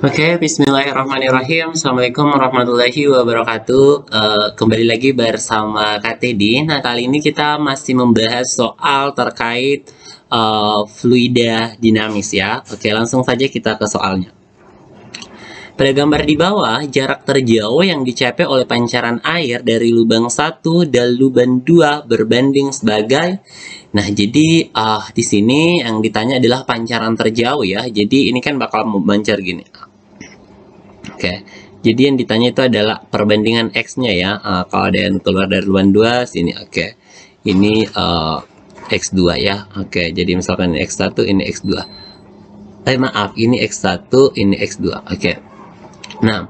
Oke, okay, bismillahirrahmanirrahim. Assalamualaikum warahmatullahi wabarakatuh. Uh, kembali lagi bersama Kak Teddy. Nah, kali ini kita masih membahas soal terkait uh, fluida dinamis ya. Oke, okay, langsung saja kita ke soalnya. Pada gambar di bawah, jarak terjauh yang dicapai oleh pancaran air dari lubang 1 dan lubang 2 berbanding sebagai Nah, jadi uh, di sini yang ditanya adalah pancaran terjauh ya. Jadi ini kan bakal memancar gini. Oke. Okay. Jadi yang ditanya itu adalah perbandingan X-nya ya. Uh, kalau ada yang keluar dari luan 2, sini oke. Okay. Ini uh, eh, X2 ya. Oke, okay. jadi misalkan ini X1, ini X2. Eh maaf, ini X1, ini X2. Oke. Okay. Nah,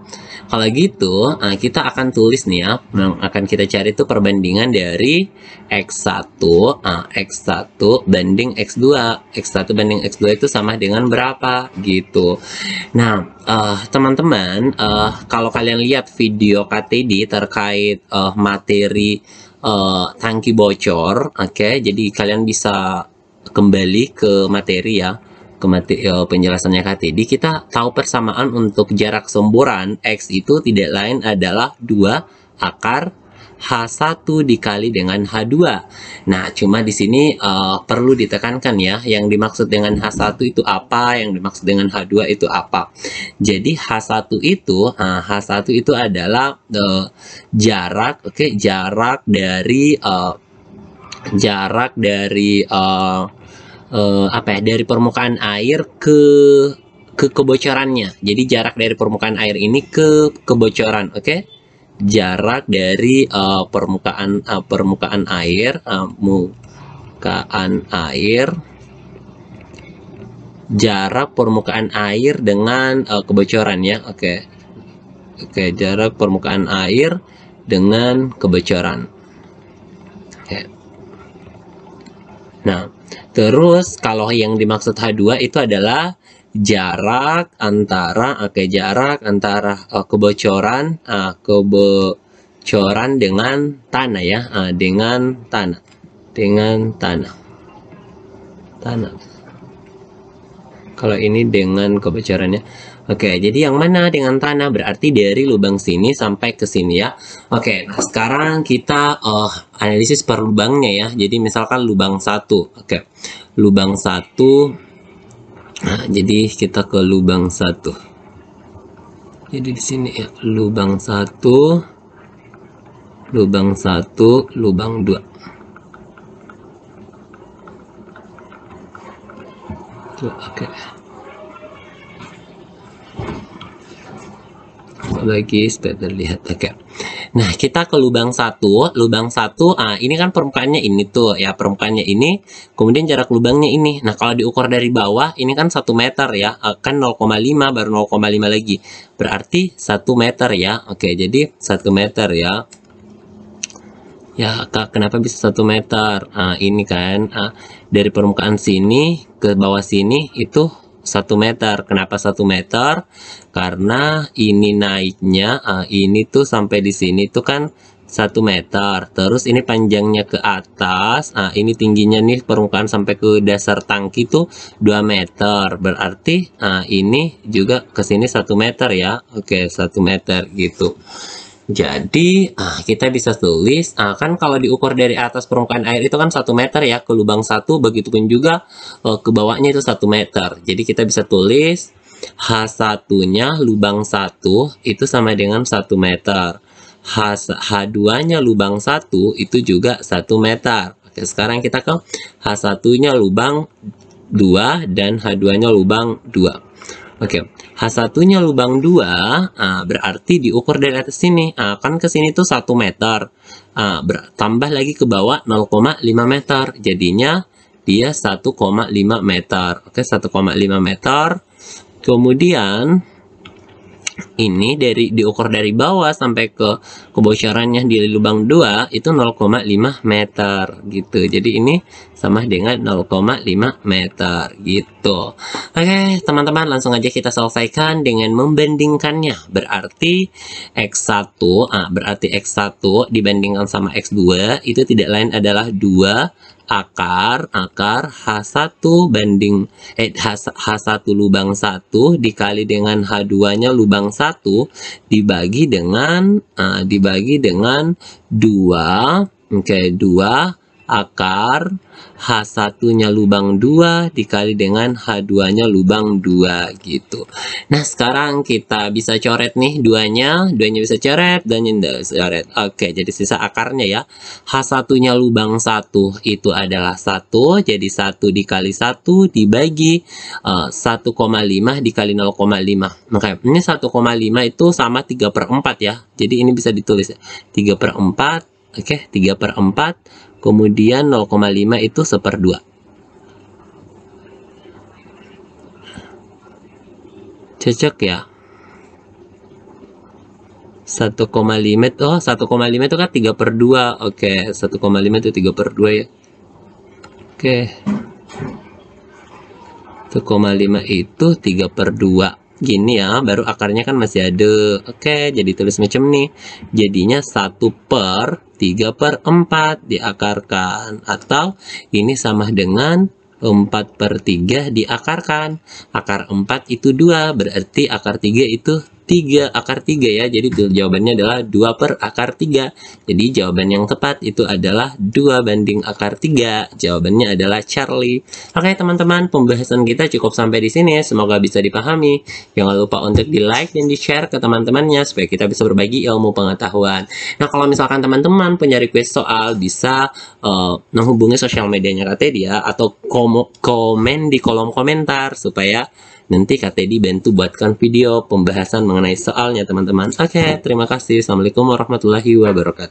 kalau gitu, eh, kita akan tulis nih ya, yang akan kita cari itu perbandingan dari X1, eh, X1 banding X2. X1 banding X2 itu sama dengan berapa gitu. Nah, eh, teman-teman, uh, uh, kalau kalian lihat video KTD terkait uh, materi uh, tangki bocor, oke, okay, jadi kalian bisa kembali ke materi ya kemati, uh, penjelasannya Kak Teddy, kita tahu persamaan untuk jarak semburan X itu tidak lain adalah 2 akar H1 dikali dengan H2. Nah, cuma di sini uh, perlu ditekankan ya, yang dimaksud dengan H1 itu apa, yang dimaksud dengan H2 itu apa. Jadi H1 itu, uh, ah, H1 itu adalah uh, jarak, oke, okay, jarak dari uh, jarak dari uh, uh, apa ya dari permukaan air ke ke kebocorannya. Jadi jarak dari permukaan air ini ke kebocoran, oke? Okay? Jarak dari uh, permukaan uh, permukaan air uh, mukaan air jarak permukaan air dengan uh, kebocoran ya, oke? Okay. Oke, okay, jarak permukaan air dengan kebocoran. Okay. Nah, Terus kalau yang dimaksud H2 itu adalah jarak antara oke jarak antara uh, kebocoran uh, kebocoran dengan tanah ya, uh, dengan tanah. Dengan tanah. Tanah. Kalau ini dengan kebocorannya Oke, jadi yang mana dengan tanah berarti dari lubang sini sampai ke sini ya. Oke, nah sekarang kita uh, analisis per lubangnya ya. Jadi misalkan lubang satu, Oke, lubang satu. Nah, jadi kita ke lubang satu. Jadi di sini ya, lubang satu, lubang satu, lubang dua. Oke. Okay. lagi supaya terlihat oke nah kita ke lubang satu lubang satu ah ini kan permukaannya ini tuh ya permukaannya ini kemudian jarak lubangnya ini nah kalau diukur dari bawah ini kan satu meter ya eh, kan 0,5 baru 0,5 lagi berarti satu meter ya oke jadi satu meter ya ya kak kenapa bisa satu meter ah ini kan ah, dari permukaan sini ke bawah sini itu satu meter. Kenapa satu meter? Karena ini naiknya, uh, ini tuh sampai di sini tuh kan satu meter. Terus ini panjangnya ke atas, uh, ini tingginya nih permukaan sampai ke dasar tangki tuh 2 meter. Berarti uh, ini juga ke sini 1 meter ya. Oke, satu meter gitu. Jadi ah, kita bisa tulis, ah, kan kalau diukur dari atas permukaan air itu kan satu meter ya, ke lubang satu, pun juga eh, ke bawahnya itu satu meter. Jadi kita bisa tulis H1-nya lubang satu itu sama dengan satu meter. H2-nya lubang satu itu juga satu meter. Oke, sekarang kita ke H1-nya lubang 2 dan H2-nya lubang 2. Oke, H1-nya lubang 2 uh, ah, berarti diukur dari atas sini. Uh, kan ke sini tuh 1 meter. Uh, tambah lagi ke bawah 0,5 meter. Jadinya dia 1,5 meter. Oke, 1,5 meter. Kemudian ini dari diukur dari bawah sampai ke kebocorannya di lubang 2 itu 0,5 meter gitu. Jadi ini sama dengan 0,5 meter gitu. Oke, teman-teman langsung aja kita selesaikan dengan membandingkannya. Berarti X1, ah, berarti X1 dibandingkan sama X2 itu tidak lain adalah 2 akar, akar H1 banding, eh, H1 lubang 1 dikali dengan H2-nya lubang 1 dibagi dengan, uh, dibagi dengan 2, oke, okay, 2 akar H1-nya lubang 2 dikali dengan H2-nya lubang 2 gitu. Nah, sekarang kita bisa coret nih duanya, duanya bisa coret, dan bisa coret. Oke, jadi sisa akarnya ya. H1-nya lubang 1 itu adalah 1, jadi 1 dikali 1 dibagi uh, eh, 1,5 dikali 0,5. Oke, ini 1,5 itu sama 3 per 4 ya. Jadi ini bisa ditulis 3 per 4 Oke, okay, 3 per 4 kemudian 0,5 itu seperdua. Cocok ya? 1,5 oh 1,5 itu kan 3 per 2 oke 1,5 itu 3 per 2 ya oke 1,5 itu 3 per 2 gini ya, baru akarnya kan masih ada. Oke, okay, jadi tulis macam nih. Jadinya 1 per 3 per 4 diakarkan. Atau ini sama dengan 4 per 3 diakarkan. Akar 4 itu 2, berarti akar 3 itu 3 akar 3 ya. Jadi jawabannya adalah 2 per akar 3. Jadi jawaban yang tepat itu adalah 2 banding akar 3. Jawabannya adalah Charlie. Oke teman-teman, pembahasan kita cukup sampai di sini. Semoga bisa dipahami. Jangan lupa untuk di like dan di share ke teman-temannya supaya kita bisa berbagi ilmu pengetahuan. Nah kalau misalkan teman-teman punya request soal bisa uh, menghubungi sosial medianya Katedia atau komen di kolom komentar supaya Nanti Kak Teddy bantu buatkan video pembahasan mengenai soalnya teman-teman. Oke, okay, terima kasih. Assalamualaikum warahmatullahi wabarakatuh.